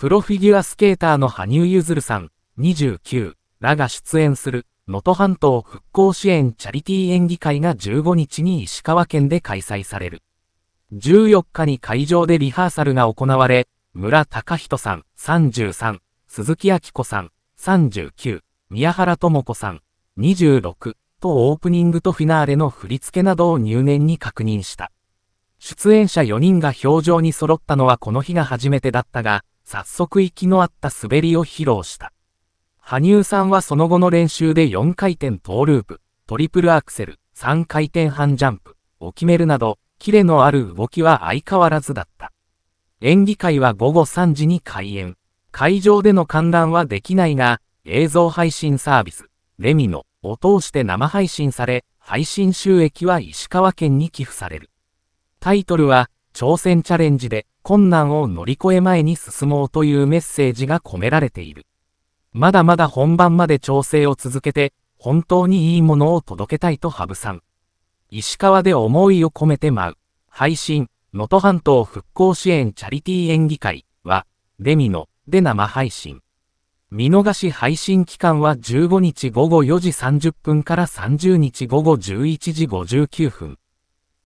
プロフィギュアスケーターの羽生結弦さん、29らが出演する、能登半島復興支援チャリティー演技会が15日に石川県で開催される。14日に会場でリハーサルが行われ、村隆人さん、33、鈴木明子さん、39、宮原智子さん、26、とオープニングとフィナーレの振り付けなどを入念に確認した。出演者4人が表情に揃ったのはこの日が初めてだったが、早速息の合った滑りを披露した。羽生さんはその後の練習で4回転トーループ、トリプルアクセル、3回転半ジャンプを決めるなど、キレのある動きは相変わらずだった。演技会は午後3時に開演。会場での観覧はできないが、映像配信サービス、レミノを通して生配信され、配信収益は石川県に寄付される。タイトルは、挑戦チャレンジで、困難を乗り越え前に進もうというメッセージが込められている。まだまだ本番まで調整を続けて、本当にいいものを届けたいと羽生さん。石川で思いを込めて舞う。配信、能登半島復興支援チャリティー演技会は、デミノで生配信。見逃し配信期間は15日午後4時30分から30日午後11時59分。